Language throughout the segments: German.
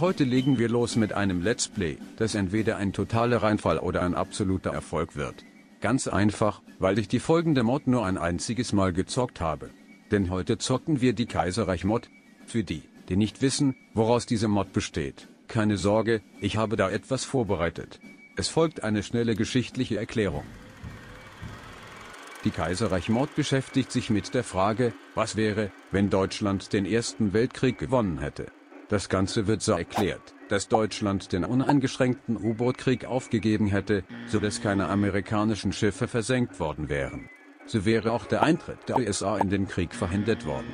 Heute legen wir los mit einem Let's Play, das entweder ein totaler Reinfall oder ein absoluter Erfolg wird. Ganz einfach, weil ich die folgende Mod nur ein einziges Mal gezockt habe. Denn heute zocken wir die Kaiserreich Mod. Für die, die nicht wissen, woraus diese Mod besteht, keine Sorge, ich habe da etwas vorbereitet. Es folgt eine schnelle geschichtliche Erklärung. Die Kaiserreich Mod beschäftigt sich mit der Frage, was wäre, wenn Deutschland den Ersten Weltkrieg gewonnen hätte. Das Ganze wird so erklärt, dass Deutschland den uneingeschränkten U-Boot-Krieg aufgegeben hätte, so dass keine amerikanischen Schiffe versenkt worden wären. So wäre auch der Eintritt der USA in den Krieg verhindert worden.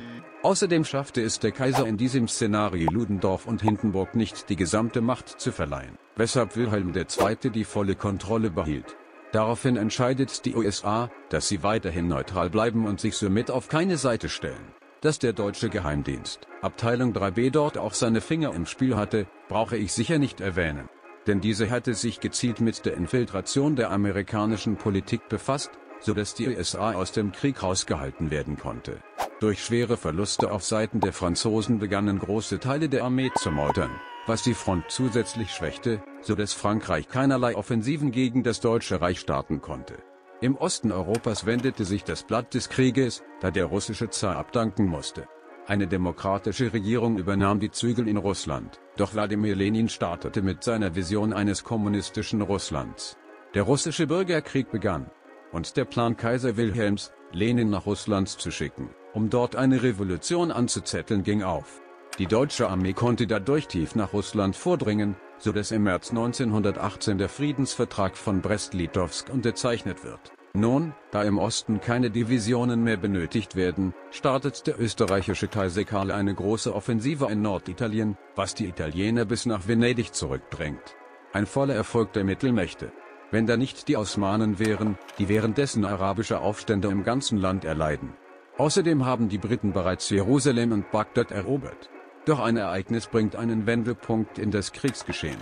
Außerdem schaffte es der Kaiser in diesem Szenario Ludendorff und Hindenburg nicht die gesamte Macht zu verleihen, weshalb Wilhelm II. die volle Kontrolle behielt. Daraufhin entscheidet die USA, dass sie weiterhin neutral bleiben und sich somit auf keine Seite stellen dass der deutsche Geheimdienst, Abteilung 3b dort auch seine Finger im Spiel hatte, brauche ich sicher nicht erwähnen. Denn diese hatte sich gezielt mit der Infiltration der amerikanischen Politik befasst, so dass die USA e aus dem Krieg rausgehalten werden konnte. Durch schwere Verluste auf Seiten der Franzosen begannen große Teile der Armee zu meutern, was die Front zusätzlich schwächte, so dass Frankreich keinerlei Offensiven gegen das Deutsche Reich starten konnte. Im Osten Europas wendete sich das Blatt des Krieges, da der russische Zar abdanken musste. Eine demokratische Regierung übernahm die Zügel in Russland, doch Wladimir Lenin startete mit seiner Vision eines kommunistischen Russlands. Der russische Bürgerkrieg begann. Und der Plan Kaiser Wilhelms, Lenin nach Russland zu schicken, um dort eine Revolution anzuzetteln, ging auf. Die deutsche Armee konnte dadurch tief nach Russland vordringen, so dass im März 1918 der Friedensvertrag von Brest-Litovsk unterzeichnet wird. Nun, da im Osten keine Divisionen mehr benötigt werden, startet der österreichische Kaiser Karl eine große Offensive in Norditalien, was die Italiener bis nach Venedig zurückdrängt. Ein voller Erfolg der Mittelmächte. Wenn da nicht die Osmanen wären, die währenddessen arabische Aufstände im ganzen Land erleiden. Außerdem haben die Briten bereits Jerusalem und Bagdad erobert. Doch ein Ereignis bringt einen Wendepunkt in das Kriegsgeschehen.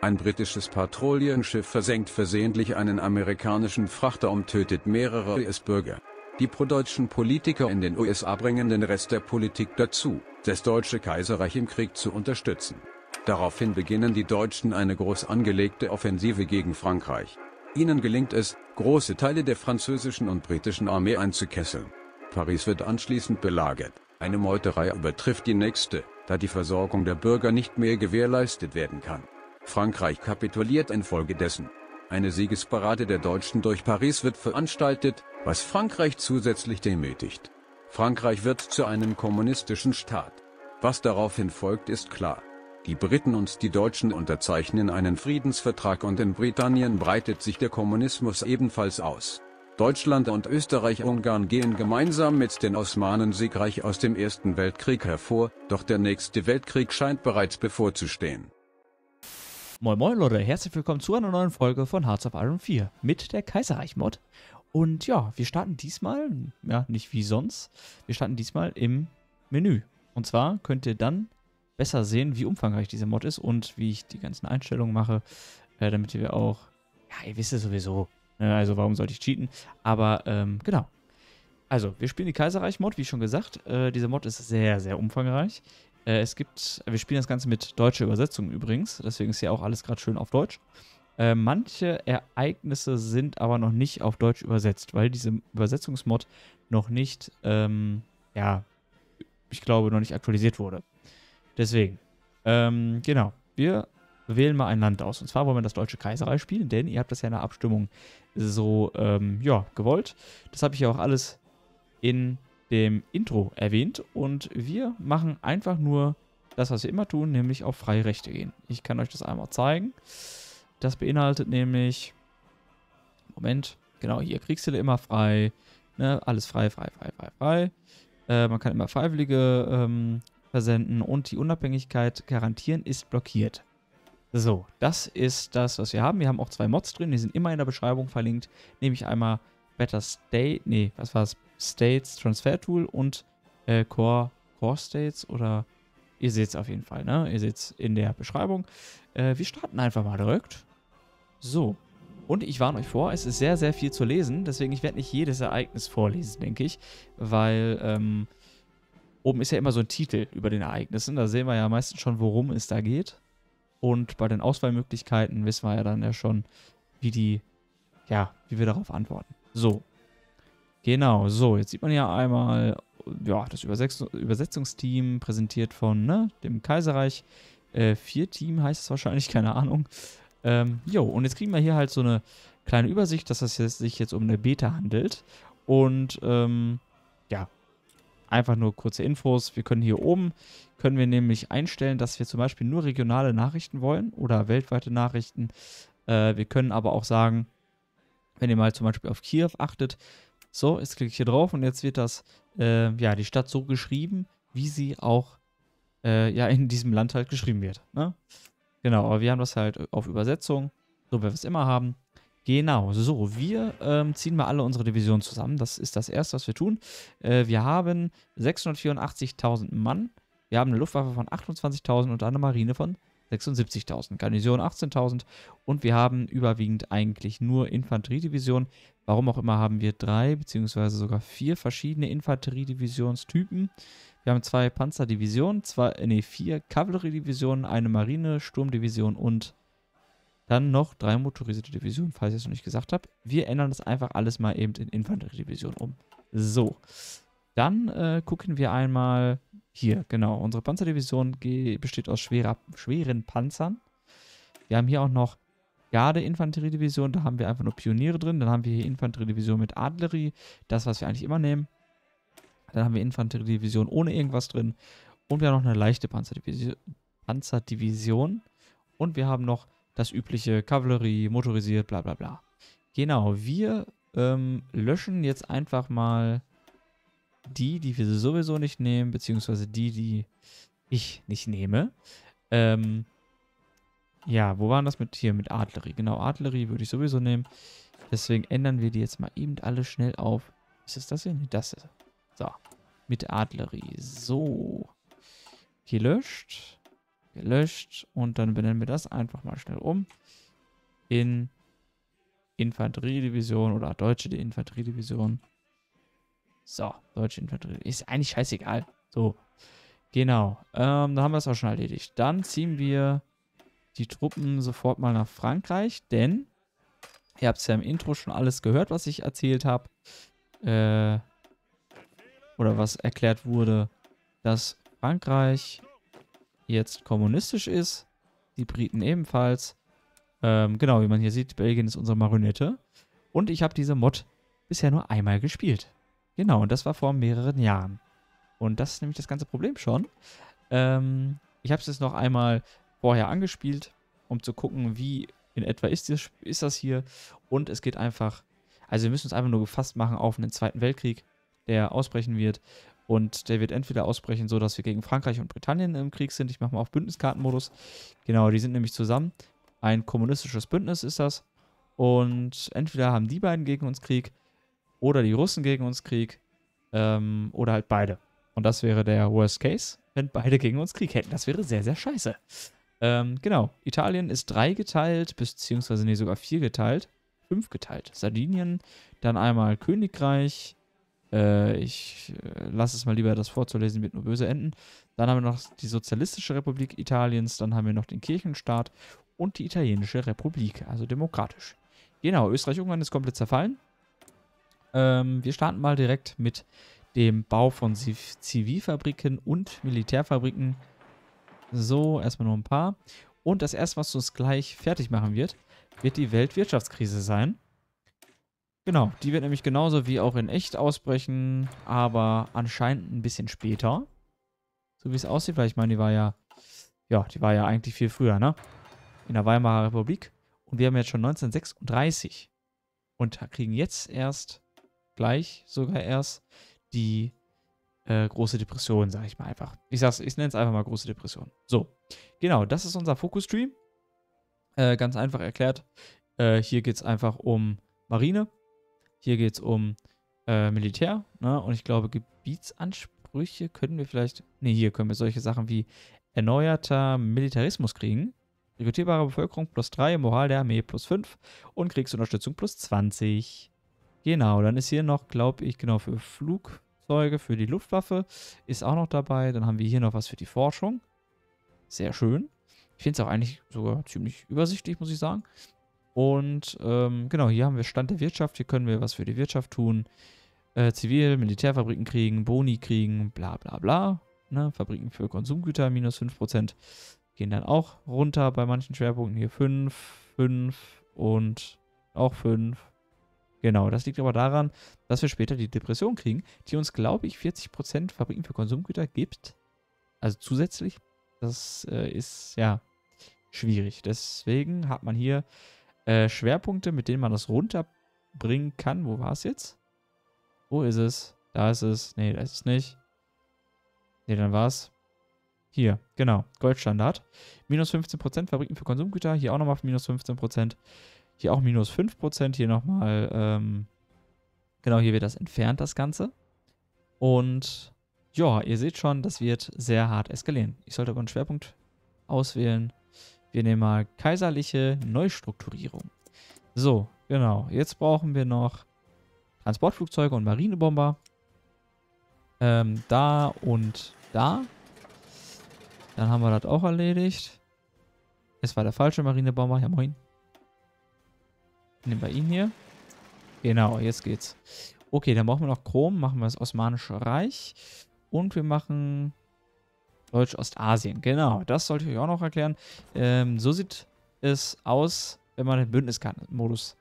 Ein britisches Patrouillenschiff versenkt versehentlich einen amerikanischen Frachter und tötet mehrere US-Bürger. Die prodeutschen Politiker in den USA bringen den Rest der Politik dazu, das deutsche Kaiserreich im Krieg zu unterstützen. Daraufhin beginnen die Deutschen eine groß angelegte Offensive gegen Frankreich. Ihnen gelingt es, große Teile der französischen und britischen Armee einzukesseln. Paris wird anschließend belagert. Eine Meuterei übertrifft die nächste, da die Versorgung der Bürger nicht mehr gewährleistet werden kann. Frankreich kapituliert infolgedessen. Eine Siegesparade der Deutschen durch Paris wird veranstaltet, was Frankreich zusätzlich demütigt. Frankreich wird zu einem kommunistischen Staat. Was daraufhin folgt, ist klar. Die Briten und die Deutschen unterzeichnen einen Friedensvertrag und in Britannien breitet sich der Kommunismus ebenfalls aus. Deutschland und Österreich-Ungarn gehen gemeinsam mit den Osmanen siegreich aus dem Ersten Weltkrieg hervor, doch der nächste Weltkrieg scheint bereits bevorzustehen. Moin moin Leute, herzlich willkommen zu einer neuen Folge von Hearts of Iron 4 mit der Kaiserreich-Mod. Und ja, wir starten diesmal, ja nicht wie sonst, wir starten diesmal im Menü. Und zwar könnt ihr dann besser sehen, wie umfangreich diese Mod ist und wie ich die ganzen Einstellungen mache, äh, damit ihr auch, ja ihr wisst es sowieso, Ne, also warum sollte ich cheaten? Aber ähm, genau. Also, wir spielen die Kaiserreich-Mod, wie schon gesagt. Äh, dieser Mod ist sehr, sehr umfangreich. Äh, es gibt, wir spielen das Ganze mit deutscher Übersetzung übrigens, deswegen ist hier auch alles gerade schön auf Deutsch. Äh, manche Ereignisse sind aber noch nicht auf Deutsch übersetzt, weil diese Übersetzungsmod noch nicht, ähm, ja, ich glaube, noch nicht aktualisiert wurde. Deswegen, ähm, genau, wir wählen mal ein Land aus. Und zwar wollen wir das Deutsche Kaiserreich spielen, denn ihr habt das ja in der Abstimmung so ähm, ja, gewollt. Das habe ich ja auch alles in dem Intro erwähnt. Und wir machen einfach nur das, was wir immer tun, nämlich auf freie Rechte gehen. Ich kann euch das einmal zeigen. Das beinhaltet nämlich, Moment, genau hier, Kriegsziele immer frei, ne, alles frei, frei, frei, frei, frei. Äh, man kann immer Freiwillige ähm, versenden und die Unabhängigkeit garantieren ist blockiert. So, das ist das, was wir haben. Wir haben auch zwei Mods drin, die sind immer in der Beschreibung verlinkt. Nämlich einmal Better State, nee, was war es? States Transfer Tool und äh, Core, Core States oder ihr seht es auf jeden Fall, ne? Ihr seht es in der Beschreibung. Äh, wir starten einfach mal direkt. So, und ich warne euch vor, es ist sehr, sehr viel zu lesen, deswegen ich werde nicht jedes Ereignis vorlesen, denke ich, weil ähm, oben ist ja immer so ein Titel über den Ereignissen, da sehen wir ja meistens schon, worum es da geht. Und bei den Auswahlmöglichkeiten wissen wir ja dann ja schon, wie die, ja, wie wir darauf antworten. So. Genau, so, jetzt sieht man ja einmal, ja, das Übersetzungsteam präsentiert von, ne, dem Kaiserreich. Äh, vier Team heißt es wahrscheinlich, keine Ahnung. Ähm, jo, und jetzt kriegen wir hier halt so eine kleine Übersicht, dass es das sich jetzt um eine Beta handelt. Und ähm, ja, Einfach nur kurze Infos. Wir können hier oben, können wir nämlich einstellen, dass wir zum Beispiel nur regionale Nachrichten wollen oder weltweite Nachrichten. Äh, wir können aber auch sagen, wenn ihr mal zum Beispiel auf Kiew achtet, so, jetzt klicke ich hier drauf und jetzt wird das, äh, ja, die Stadt so geschrieben, wie sie auch, äh, ja, in diesem Land halt geschrieben wird. Ne? Genau, aber wir haben das halt auf Übersetzung, so wie wir es immer haben. Genau, so, wir ähm, ziehen mal alle unsere Divisionen zusammen. Das ist das Erste, was wir tun. Äh, wir haben 684.000 Mann. Wir haben eine Luftwaffe von 28.000 und eine Marine von 76.000, Garnison 18.000 und wir haben überwiegend eigentlich nur Infanteriedivisionen. Warum auch immer haben wir drei beziehungsweise sogar vier verschiedene Infanteriedivisionstypen. Wir haben zwei Panzerdivisionen, zwei, äh, nee, vier Kavalleriedivisionen, eine Marine, Sturmdivision und dann noch drei motorisierte Divisionen, falls ich es noch nicht gesagt habe. Wir ändern das einfach alles mal eben in Infanteriedivision um. So. Dann äh, gucken wir einmal hier, genau. Unsere Panzerdivision besteht aus schwerer, schweren Panzern. Wir haben hier auch noch Garde-Infanteriedivision, da haben wir einfach nur Pioniere drin. Dann haben wir hier Infanteriedivision mit Adlerie, das, was wir eigentlich immer nehmen. Dann haben wir Infanteriedivision ohne irgendwas drin. Und wir haben noch eine leichte Panzerdivision. Panzerdivision. Und wir haben noch das übliche Kavallerie, motorisiert, bla bla bla. Genau, wir ähm, löschen jetzt einfach mal die, die wir sowieso nicht nehmen, beziehungsweise die, die ich nicht nehme. Ähm, ja, wo waren das mit hier? Mit Adlerie. Genau, Adlerie würde ich sowieso nehmen. Deswegen ändern wir die jetzt mal eben alle schnell auf. Ist es das hier? Nee, das ist. So. Mit Adlerie. So. Gelöscht gelöscht und dann benennen wir das einfach mal schnell um in Infanteriedivision oder deutsche Infanteriedivision. So, deutsche Infanterie. Ist eigentlich scheißegal. So, genau. Ähm, da haben wir es auch schon erledigt. Dann ziehen wir die Truppen sofort mal nach Frankreich, denn ihr habt es ja im Intro schon alles gehört, was ich erzählt habe. Äh, oder was erklärt wurde, dass Frankreich jetzt kommunistisch ist. Die Briten ebenfalls. Ähm, genau, wie man hier sieht, Belgien ist unsere Marionette. Und ich habe diese Mod bisher nur einmal gespielt. Genau, und das war vor mehreren Jahren. Und das ist nämlich das ganze Problem schon. Ähm, ich habe es jetzt noch einmal vorher angespielt, um zu gucken, wie in etwa ist das, ist das hier. Und es geht einfach, also wir müssen uns einfach nur gefasst machen auf einen Zweiten Weltkrieg, der ausbrechen wird. Und der wird entweder ausbrechen, so dass wir gegen Frankreich und Britannien im Krieg sind. Ich mache mal auf Bündniskartenmodus. Genau, die sind nämlich zusammen. Ein kommunistisches Bündnis ist das. Und entweder haben die beiden gegen uns Krieg oder die Russen gegen uns Krieg ähm, oder halt beide. Und das wäre der Worst Case, wenn beide gegen uns Krieg hätten. Das wäre sehr, sehr scheiße. Ähm, genau. Italien ist drei geteilt, beziehungsweise nee, sogar vier geteilt. Fünf geteilt. Sardinien, dann einmal Königreich, äh, ich äh, lasse es mal lieber, das vorzulesen, wird nur böse enden. Dann haben wir noch die Sozialistische Republik Italiens, dann haben wir noch den Kirchenstaat und die Italienische Republik, also demokratisch. Genau, Österreich-Ungarn ist komplett zerfallen. Ähm, wir starten mal direkt mit dem Bau von Ziv Zivilfabriken und Militärfabriken. So, erstmal nur ein paar. Und das erste, was uns gleich fertig machen wird, wird die Weltwirtschaftskrise sein. Genau, die wird nämlich genauso wie auch in echt ausbrechen, aber anscheinend ein bisschen später. So wie es aussieht, weil ich meine, die war ja, ja, die war ja eigentlich viel früher, ne? In der Weimarer Republik. Und wir haben jetzt schon 1936 und kriegen jetzt erst, gleich sogar erst, die äh, große Depression, sag ich mal einfach. Ich, ich nenne es einfach mal große Depression. So, genau, das ist unser Fokus-Stream. Äh, ganz einfach erklärt. Äh, hier geht es einfach um Marine hier geht es um äh, Militär. Ne? Und ich glaube, Gebietsansprüche können wir vielleicht. Ne, hier können wir solche Sachen wie erneuerter Militarismus kriegen. Rekrutierbare Bevölkerung plus 3, Moral der Armee plus 5 und Kriegsunterstützung plus 20. Genau, dann ist hier noch, glaube ich, genau für Flugzeuge, für die Luftwaffe ist auch noch dabei. Dann haben wir hier noch was für die Forschung. Sehr schön. Ich finde es auch eigentlich sogar ziemlich übersichtlich, muss ich sagen. Und ähm, genau, hier haben wir Stand der Wirtschaft. Hier können wir was für die Wirtschaft tun. Äh, Zivil-, Militärfabriken kriegen, Boni kriegen, bla bla bla. Ne? Fabriken für Konsumgüter minus 5%. Gehen dann auch runter bei manchen Schwerpunkten. Hier 5, 5 und auch 5. Genau, das liegt aber daran, dass wir später die Depression kriegen, die uns, glaube ich, 40% Fabriken für Konsumgüter gibt. Also zusätzlich. Das äh, ist ja schwierig. Deswegen hat man hier äh, Schwerpunkte, mit denen man das runterbringen kann. Wo war es jetzt? Wo ist es? Da ist es. Nee, da ist es nicht. Nee, dann war es. Hier, genau. Goldstandard. Minus 15%, Fabriken für Konsumgüter. Hier auch nochmal minus 15%. Hier auch minus 5%. Hier nochmal. Ähm, genau, hier wird das entfernt, das Ganze. Und ja, ihr seht schon, das wird sehr hart eskalieren. Ich sollte aber einen Schwerpunkt auswählen. Wir nehmen mal kaiserliche Neustrukturierung. So, genau. Jetzt brauchen wir noch Transportflugzeuge und Marinebomber. Ähm, da und da. Dann haben wir das auch erledigt. Es war der falsche Marinebomber. Ja, moin. Nehmen wir ihn hier. Genau, jetzt geht's. Okay, dann brauchen wir noch Chrom. Machen wir das Osmanische Reich. Und wir machen Deutsch-Ostasien. Genau, das sollte ich euch auch noch erklären. Ähm, so sieht es aus, wenn man den Bündnismodus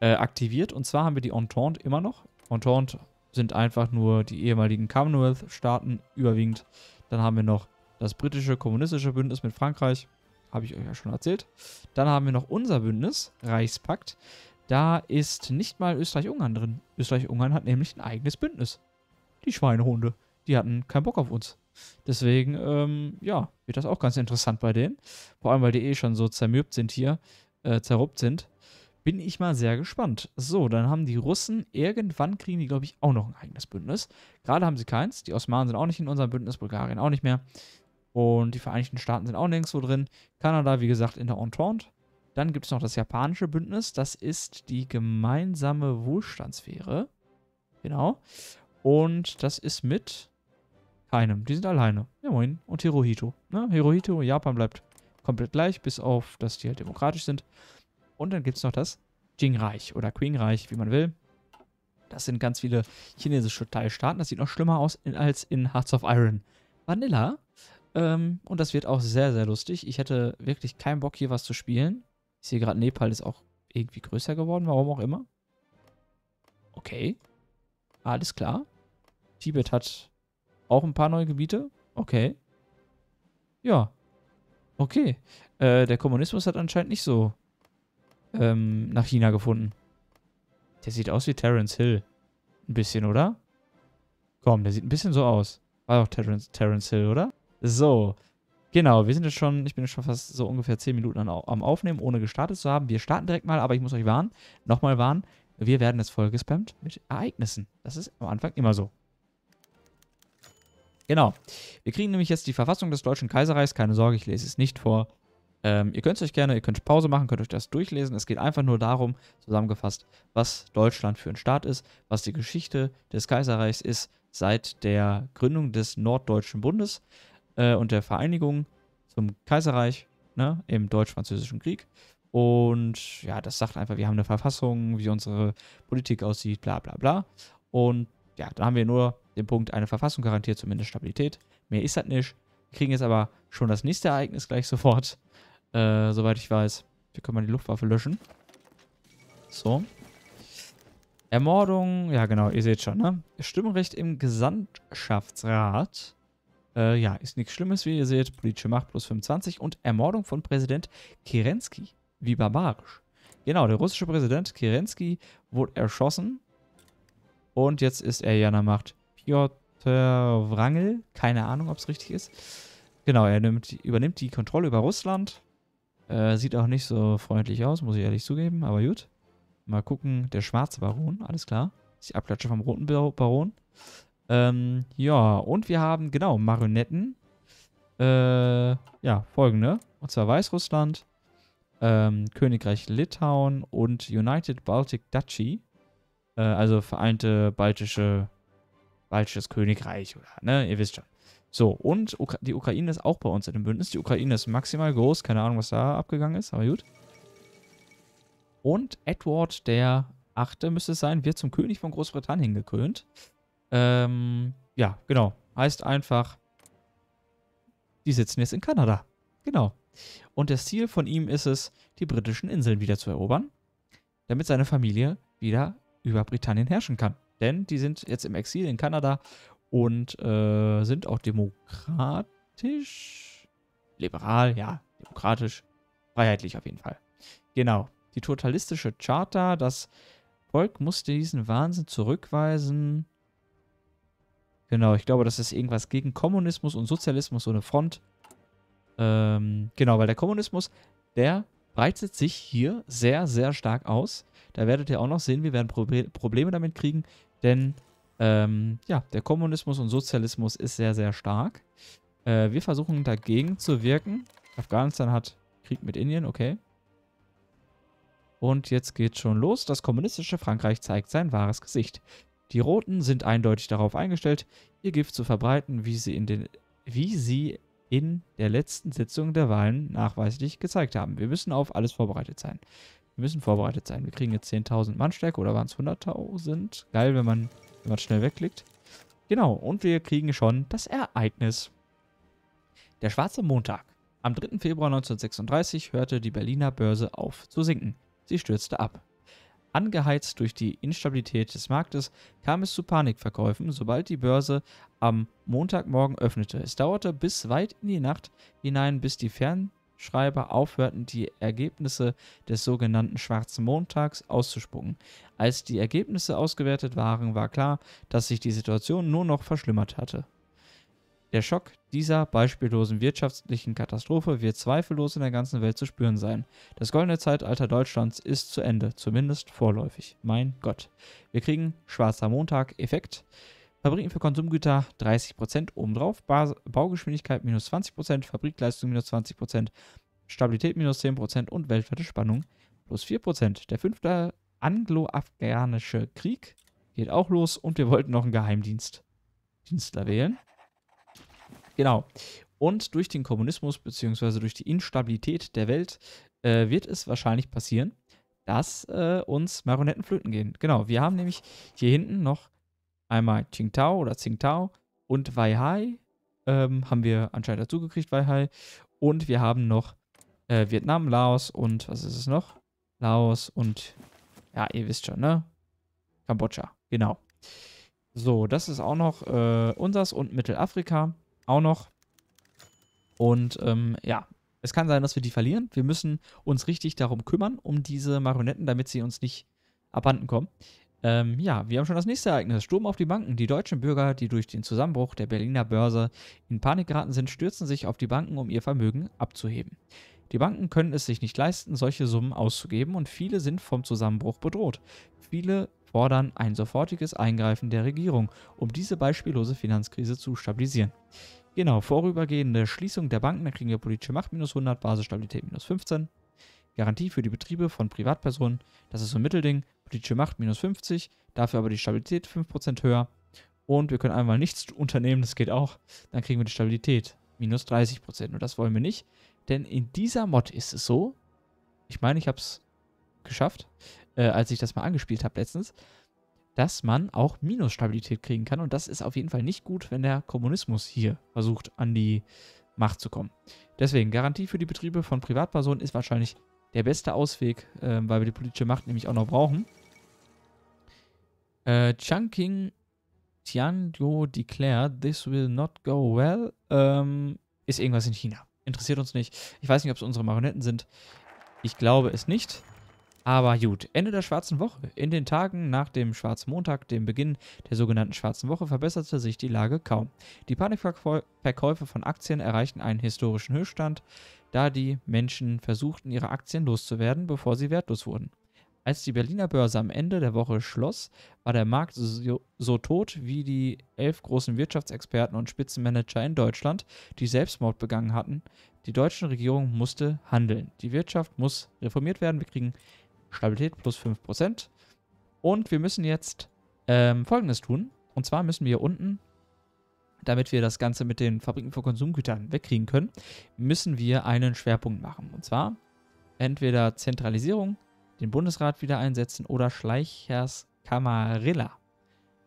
äh, aktiviert. Und zwar haben wir die Entente immer noch. Entente sind einfach nur die ehemaligen Commonwealth-Staaten überwiegend. Dann haben wir noch das britische kommunistische Bündnis mit Frankreich. Habe ich euch ja schon erzählt. Dann haben wir noch unser Bündnis, Reichspakt. Da ist nicht mal Österreich-Ungarn drin. Österreich-Ungarn hat nämlich ein eigenes Bündnis. Die Schweinehunde die hatten keinen Bock auf uns. Deswegen, ähm, ja, wird das auch ganz interessant bei denen. Vor allem, weil die eh schon so zermürbt sind hier, äh, zerruppt sind. Bin ich mal sehr gespannt. So, dann haben die Russen, irgendwann kriegen die, glaube ich, auch noch ein eigenes Bündnis. Gerade haben sie keins. Die Osmanen sind auch nicht in unserem Bündnis, Bulgarien auch nicht mehr. Und die Vereinigten Staaten sind auch nirgendwo drin. Kanada, wie gesagt, in der Entente. Dann gibt es noch das japanische Bündnis. Das ist die gemeinsame Wohlstandsphäre. Genau. Und das ist mit einem. Die sind alleine. Ja, moin. Und Hirohito. Ne? Hirohito, Japan bleibt komplett gleich, bis auf, dass die halt demokratisch sind. Und dann gibt es noch das Jing-Reich oder Qing-Reich, wie man will. Das sind ganz viele chinesische Teilstaaten. Das sieht noch schlimmer aus als in Hearts of Iron. Vanilla. Ähm, und das wird auch sehr, sehr lustig. Ich hätte wirklich keinen Bock, hier was zu spielen. Ich sehe gerade, Nepal ist auch irgendwie größer geworden, warum auch immer. Okay. Alles klar. Tibet hat auch ein paar neue Gebiete? Okay. Ja. Okay. Äh, der Kommunismus hat anscheinend nicht so ähm, nach China gefunden. Der sieht aus wie Terence Hill. Ein bisschen, oder? Komm, der sieht ein bisschen so aus. War doch Terence, Terence Hill, oder? So. Genau, wir sind jetzt schon, ich bin jetzt schon fast so ungefähr 10 Minuten an, am Aufnehmen, ohne gestartet zu haben. Wir starten direkt mal, aber ich muss euch warnen, nochmal warnen, wir werden jetzt voll gespammt mit Ereignissen. Das ist am Anfang immer so. Genau. Wir kriegen nämlich jetzt die Verfassung des Deutschen Kaiserreichs. Keine Sorge, ich lese es nicht vor. Ähm, ihr könnt es euch gerne, ihr könnt Pause machen, könnt euch das durchlesen. Es geht einfach nur darum, zusammengefasst, was Deutschland für ein Staat ist, was die Geschichte des Kaiserreichs ist seit der Gründung des Norddeutschen Bundes äh, und der Vereinigung zum Kaiserreich ne, im Deutsch-Französischen Krieg. Und ja, das sagt einfach, wir haben eine Verfassung, wie unsere Politik aussieht, bla bla bla. Und ja, da haben wir nur den Punkt, eine Verfassung garantiert zumindest Stabilität. Mehr ist das nicht. Wir kriegen jetzt aber schon das nächste Ereignis gleich sofort. Äh, soweit ich weiß. Hier können wir die Luftwaffe löschen. So. Ermordung, ja genau, ihr seht schon, ne? Stimmrecht im Gesandtschaftsrat. Äh, ja, ist nichts Schlimmes, wie ihr seht. Politische Macht plus 25 und Ermordung von Präsident Kerensky. Wie barbarisch. Genau, der russische Präsident Kerensky wurde erschossen und jetzt ist er ja in der Macht. Piotr Wrangel, keine Ahnung, ob es richtig ist. Genau, er nimmt, übernimmt die Kontrolle über Russland. Äh, sieht auch nicht so freundlich aus, muss ich ehrlich zugeben, aber gut. Mal gucken, der schwarze Baron, alles klar. Ist Die Abklatsche vom roten Baron. Ähm, ja, und wir haben, genau, Marionetten. Äh, ja, folgende. Und zwar Weißrussland, ähm, Königreich Litauen und United Baltic Duchy. Äh, also Vereinte Baltische, Baltisches Königreich, oder, ne? Ihr wisst schon. So, und Ukra die Ukraine ist auch bei uns in dem Bündnis. Die Ukraine ist maximal groß. Keine Ahnung, was da abgegangen ist, aber gut. Und Edward der Achte müsste es sein, wird zum König von Großbritannien gekrönt. Ähm, ja, genau. Heißt einfach, die sitzen jetzt in Kanada. Genau. Und das Ziel von ihm ist es, die britischen Inseln wieder zu erobern, damit seine Familie wieder über Britannien herrschen kann. Denn die sind jetzt im Exil in Kanada und äh, sind auch demokratisch, liberal, ja, demokratisch, freiheitlich auf jeden Fall. Genau, die totalistische Charta, das Volk musste diesen Wahnsinn zurückweisen. Genau, ich glaube, das ist irgendwas gegen Kommunismus und Sozialismus, so eine Front. Ähm, genau, weil der Kommunismus, der breitet sich hier sehr, sehr stark aus. Da werdet ihr auch noch sehen, wir werden Probleme damit kriegen, denn ähm, ja, der Kommunismus und Sozialismus ist sehr, sehr stark. Äh, wir versuchen dagegen zu wirken. Afghanistan hat Krieg mit Indien, okay. Und jetzt geht's schon los. Das kommunistische Frankreich zeigt sein wahres Gesicht. Die Roten sind eindeutig darauf eingestellt, ihr Gift zu verbreiten, wie sie, in den, wie sie in der letzten Sitzung der Wahlen nachweislich gezeigt haben. Wir müssen auf alles vorbereitet sein. Wir müssen vorbereitet sein. Wir kriegen jetzt 10.000 Mannstärke oder waren es 100.000? Geil, wenn man, wenn man schnell wegklickt. Genau, und wir kriegen schon das Ereignis. Der schwarze Montag. Am 3. Februar 1936 hörte die Berliner Börse auf zu sinken. Sie stürzte ab. Angeheizt durch die Instabilität des Marktes kam es zu Panikverkäufen, sobald die Börse am Montagmorgen öffnete. Es dauerte bis weit in die Nacht hinein, bis die Fernschreiber aufhörten, die Ergebnisse des sogenannten Schwarzen Montags auszuspucken. Als die Ergebnisse ausgewertet waren, war klar, dass sich die Situation nur noch verschlimmert hatte. Der Schock dieser beispiellosen wirtschaftlichen Katastrophe wird zweifellos in der ganzen Welt zu spüren sein. Das goldene Zeitalter Deutschlands ist zu Ende, zumindest vorläufig. Mein Gott. Wir kriegen Schwarzer Montag-Effekt. Fabriken für Konsumgüter 30% obendrauf, Bas Baugeschwindigkeit minus 20%, Fabrikleistung minus 20%, Stabilität minus 10% und weltweite Spannung plus 4%. Der fünfte anglo-afghanische Krieg geht auch los und wir wollten noch einen Geheimdienst. Dienstler wählen. Genau. Und durch den Kommunismus beziehungsweise durch die Instabilität der Welt äh, wird es wahrscheinlich passieren, dass äh, uns Marionetten flöten gehen. Genau, wir haben nämlich hier hinten noch einmal Qingtao oder Tsingtao und Weihai ähm, haben wir anscheinend dazu dazugekriegt, Weihai. Und wir haben noch äh, Vietnam, Laos und was ist es noch? Laos und ja, ihr wisst schon, ne? Kambodscha, genau. So, das ist auch noch äh, unsers und Mittelafrika auch noch. Und ähm, ja, es kann sein, dass wir die verlieren. Wir müssen uns richtig darum kümmern, um diese Marionetten, damit sie uns nicht abhanden kommen. Ähm, ja, wir haben schon das nächste Ereignis. Sturm auf die Banken. Die deutschen Bürger, die durch den Zusammenbruch der Berliner Börse in Panik geraten sind, stürzen sich auf die Banken, um ihr Vermögen abzuheben. Die Banken können es sich nicht leisten, solche Summen auszugeben und viele sind vom Zusammenbruch bedroht. Viele fordern ein sofortiges Eingreifen der Regierung, um diese beispiellose Finanzkrise zu stabilisieren. Genau, vorübergehende Schließung der Banken, da kriegen wir politische Macht minus 100, Basisstabilität minus 15. Garantie für die Betriebe von Privatpersonen, das ist so ein Mittelding. Politische Macht minus 50, dafür aber die Stabilität 5% höher. Und wir können einmal nichts unternehmen, das geht auch. Dann kriegen wir die Stabilität minus 30%. Und das wollen wir nicht, denn in dieser Mod ist es so, ich meine, ich habe es geschafft, äh, als ich das mal angespielt habe letztens, dass man auch Minusstabilität kriegen kann. Und das ist auf jeden Fall nicht gut, wenn der Kommunismus hier versucht, an die Macht zu kommen. Deswegen, Garantie für die Betriebe von Privatpersonen ist wahrscheinlich der beste Ausweg, äh, weil wir die politische Macht nämlich auch noch brauchen. Äh, Chunking Tianjo declared, this will not go well. Ähm, ist irgendwas in China. Interessiert uns nicht. Ich weiß nicht, ob es unsere Marionetten sind. Ich glaube es nicht. Aber gut, Ende der schwarzen Woche. In den Tagen nach dem schwarzen Montag, dem Beginn der sogenannten schwarzen Woche, verbesserte sich die Lage kaum. Die Panikverkäufe von Aktien erreichten einen historischen Höchststand, da die Menschen versuchten, ihre Aktien loszuwerden, bevor sie wertlos wurden. Als die Berliner Börse am Ende der Woche schloss, war der Markt so, so tot wie die elf großen Wirtschaftsexperten und Spitzenmanager in Deutschland, die Selbstmord begangen hatten. Die deutsche Regierung musste handeln. Die Wirtschaft muss reformiert werden. Wir kriegen Stabilität plus 5%. Und wir müssen jetzt ähm, folgendes tun. Und zwar müssen wir unten, damit wir das Ganze mit den Fabriken von Konsumgütern wegkriegen können, müssen wir einen Schwerpunkt machen. Und zwar entweder Zentralisierung, den Bundesrat wieder einsetzen oder Schleichers Camarilla.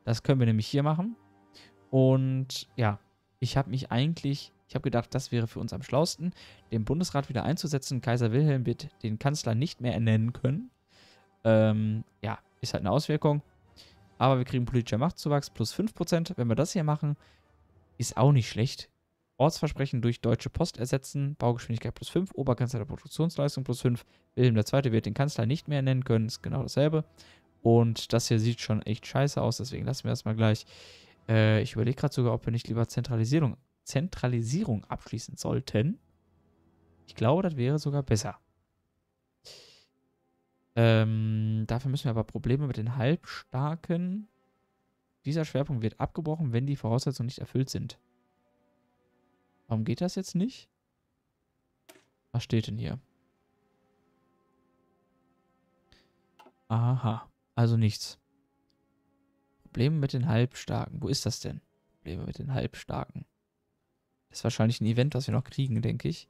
Das können wir nämlich hier machen. Und ja, ich habe mich eigentlich, ich habe gedacht, das wäre für uns am schlausten, den Bundesrat wieder einzusetzen. Kaiser Wilhelm wird den Kanzler nicht mehr ernennen können. Ähm, ja, ist halt eine Auswirkung. Aber wir kriegen politischer Machtzuwachs plus 5%. Wenn wir das hier machen, ist auch nicht schlecht. Ortsversprechen durch Deutsche Post ersetzen, Baugeschwindigkeit plus 5, Oberkanzler der Produktionsleistung plus 5. Wilhelm II. wird den Kanzler nicht mehr nennen können, ist genau dasselbe. Und das hier sieht schon echt scheiße aus, deswegen lassen wir das mal gleich. Äh, ich überlege gerade sogar, ob wir nicht lieber Zentralisierung, Zentralisierung abschließen sollten. Ich glaube, das wäre sogar besser. Ähm, dafür müssen wir aber Probleme mit den Halbstarken. Dieser Schwerpunkt wird abgebrochen, wenn die Voraussetzungen nicht erfüllt sind. Warum geht das jetzt nicht? Was steht denn hier? Aha, also nichts. Probleme mit den Halbstarken. Wo ist das denn? Probleme mit den Halbstarken. Das ist wahrscheinlich ein Event, was wir noch kriegen, denke ich.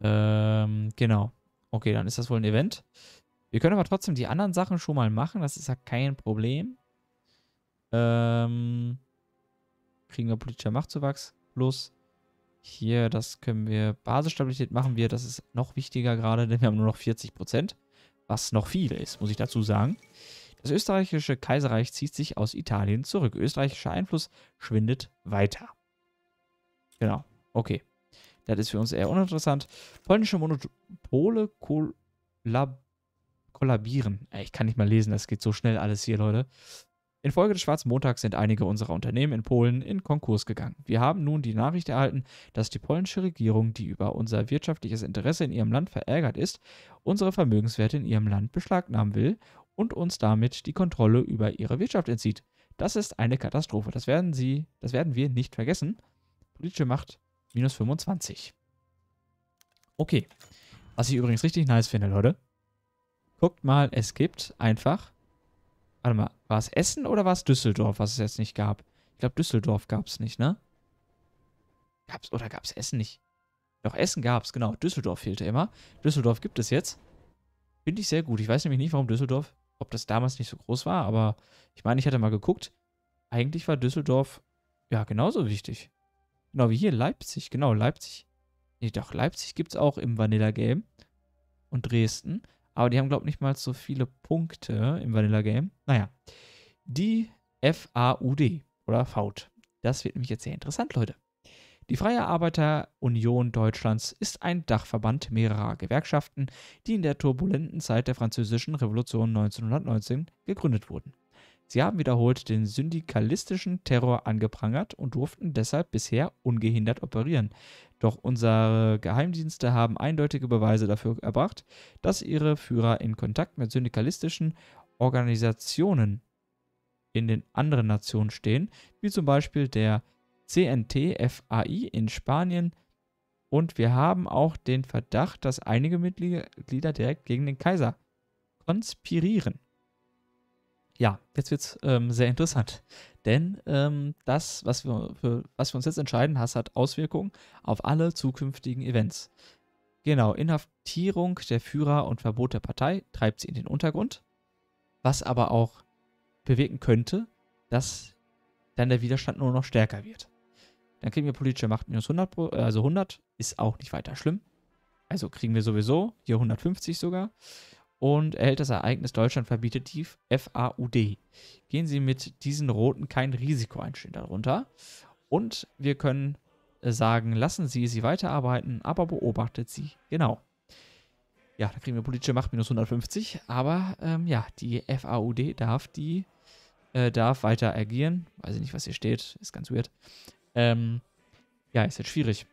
Ähm, genau. Okay, dann ist das wohl ein Event. Wir können aber trotzdem die anderen Sachen schon mal machen. Das ist ja kein Problem. Ähm, kriegen wir politischer Machtzuwachs. Plus Hier, das können wir. Basisstabilität machen wir. Das ist noch wichtiger gerade, denn wir haben nur noch 40%. Was noch viel ist, muss ich dazu sagen. Das österreichische Kaiserreich zieht sich aus Italien zurück. Österreichischer Einfluss schwindet weiter. Genau. Okay. Das ist für uns eher uninteressant. Polnische Monopole kollabieren. Ich kann nicht mal lesen, das geht so schnell alles hier, Leute. Infolge des Schwarzen Montags sind einige unserer Unternehmen in Polen in Konkurs gegangen. Wir haben nun die Nachricht erhalten, dass die polnische Regierung, die über unser wirtschaftliches Interesse in ihrem Land verärgert ist, unsere Vermögenswerte in ihrem Land beschlagnahmen will und uns damit die Kontrolle über ihre Wirtschaft entzieht. Das ist eine Katastrophe. Das werden sie, das werden wir nicht vergessen. Politische Macht Minus 25. Okay. Was ich übrigens richtig nice finde, Leute. Guckt mal, es gibt einfach... Warte mal, war es Essen oder war es Düsseldorf, was es jetzt nicht gab? Ich glaube, Düsseldorf gab es nicht, ne? Gab's, oder gab es Essen nicht? Doch, Essen gab es, genau. Düsseldorf fehlte immer. Düsseldorf gibt es jetzt. Finde ich sehr gut. Ich weiß nämlich nicht, warum Düsseldorf, ob das damals nicht so groß war, aber ich meine, ich hatte mal geguckt. Eigentlich war Düsseldorf ja genauso wichtig. Genau wie hier, Leipzig. Genau, Leipzig. Nee, doch, Leipzig gibt es auch im Vanilla Game. Und Dresden. Aber die haben, glaube ich, nicht mal so viele Punkte im Vanilla Game. Naja. Die FAUD oder FAUD. Das wird nämlich jetzt sehr interessant, Leute. Die Freie Arbeiterunion Deutschlands ist ein Dachverband mehrerer Gewerkschaften, die in der turbulenten Zeit der Französischen Revolution 1919 gegründet wurden. Sie haben wiederholt den syndikalistischen Terror angeprangert und durften deshalb bisher ungehindert operieren. Doch unsere Geheimdienste haben eindeutige Beweise dafür erbracht, dass ihre Führer in Kontakt mit syndikalistischen Organisationen in den anderen Nationen stehen, wie zum Beispiel der CNT-FAI in Spanien. Und wir haben auch den Verdacht, dass einige Mitglieder direkt gegen den Kaiser konspirieren ja, jetzt wird es ähm, sehr interessant. Denn ähm, das, was wir, für, was wir uns jetzt entscheiden, das hat Auswirkungen auf alle zukünftigen Events. Genau, Inhaftierung der Führer und Verbot der Partei treibt sie in den Untergrund, was aber auch bewirken könnte, dass dann der Widerstand nur noch stärker wird. Dann kriegen wir politische Macht minus 100, also 100 ist auch nicht weiter schlimm. Also kriegen wir sowieso hier 150 sogar und erhält das Ereignis Deutschland verbietet die FAUD. Gehen Sie mit diesen Roten kein Risiko ein, darunter. Und wir können äh, sagen, lassen Sie sie weiterarbeiten, aber beobachtet sie genau. Ja, da kriegen wir politische Macht minus 150, aber ähm, ja, die FAUD darf die äh, darf weiter agieren. Weiß ich nicht, was hier steht, ist ganz weird. Ähm, ja, ist jetzt halt schwierig.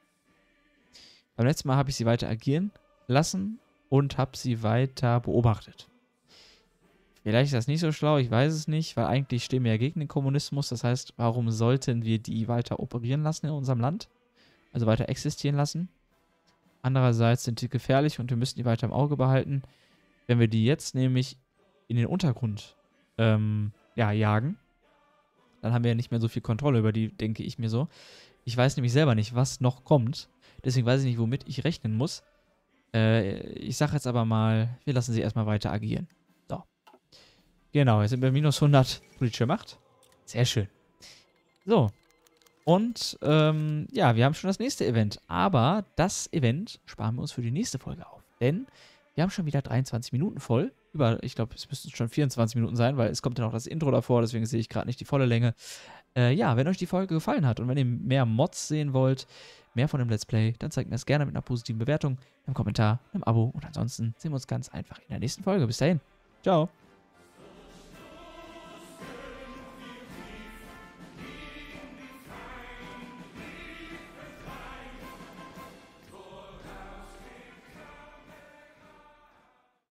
Beim letzten Mal habe ich sie weiter agieren lassen und habe sie weiter beobachtet. Vielleicht ist das nicht so schlau, ich weiß es nicht, weil eigentlich stehen wir ja gegen den Kommunismus. Das heißt, warum sollten wir die weiter operieren lassen in unserem Land? Also weiter existieren lassen? Andererseits sind die gefährlich und wir müssen die weiter im Auge behalten. Wenn wir die jetzt nämlich in den Untergrund ähm, ja, jagen, dann haben wir ja nicht mehr so viel Kontrolle über die, denke ich mir so. Ich weiß nämlich selber nicht, was noch kommt. Deswegen weiß ich nicht, womit ich rechnen muss. Äh, ich sage jetzt aber mal, wir lassen sie erstmal weiter agieren. So. Genau, jetzt sind wir minus 100 politische Macht. Sehr schön. So. Und ähm, ja, wir haben schon das nächste Event. Aber das Event sparen wir uns für die nächste Folge auf. Denn wir haben schon wieder 23 Minuten voll. Über, ich glaube, es müssten schon 24 Minuten sein, weil es kommt ja noch das Intro davor, deswegen sehe ich gerade nicht die volle Länge. Äh, ja, wenn euch die Folge gefallen hat und wenn ihr mehr Mods sehen wollt, mehr von dem Let's Play, dann zeigt mir das gerne mit einer positiven Bewertung, einem Kommentar, einem Abo und ansonsten sehen wir uns ganz einfach in der nächsten Folge. Bis dahin. Ciao.